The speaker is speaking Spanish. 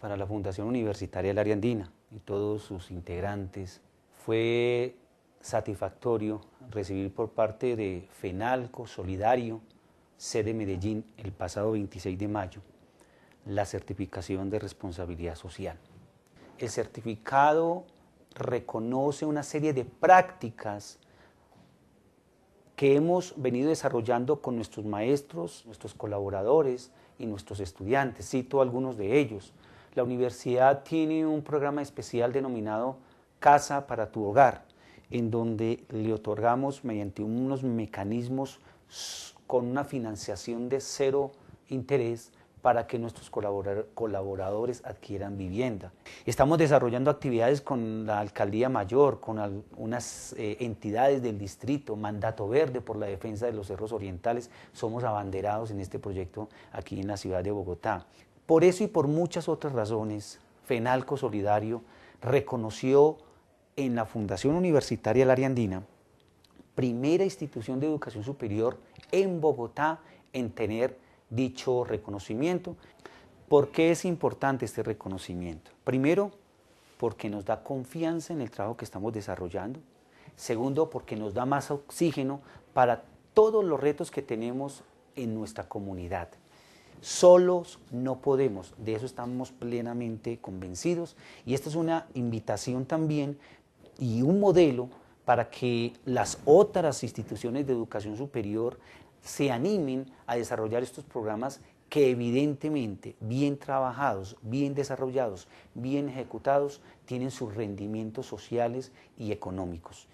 para la Fundación Universitaria del Área Andina y todos sus integrantes. Fue satisfactorio recibir por parte de FENALCO Solidario, sede Medellín, el pasado 26 de mayo, la certificación de responsabilidad social. El certificado reconoce una serie de prácticas que hemos venido desarrollando con nuestros maestros, nuestros colaboradores y nuestros estudiantes. Cito algunos de ellos la universidad tiene un programa especial denominado Casa para tu Hogar, en donde le otorgamos mediante unos mecanismos con una financiación de cero interés para que nuestros colaboradores adquieran vivienda. Estamos desarrollando actividades con la Alcaldía Mayor, con unas eh, entidades del distrito, Mandato Verde por la defensa de los cerros orientales. Somos abanderados en este proyecto aquí en la ciudad de Bogotá. Por eso y por muchas otras razones, FENALCO Solidario reconoció en la Fundación Universitaria Lariandina, primera institución de educación superior en Bogotá en tener dicho reconocimiento. ¿Por qué es importante este reconocimiento? Primero, porque nos da confianza en el trabajo que estamos desarrollando. Segundo, porque nos da más oxígeno para todos los retos que tenemos en nuestra comunidad. Solos no podemos, de eso estamos plenamente convencidos y esta es una invitación también y un modelo para que las otras instituciones de educación superior se animen a desarrollar estos programas que evidentemente, bien trabajados, bien desarrollados, bien ejecutados, tienen sus rendimientos sociales y económicos.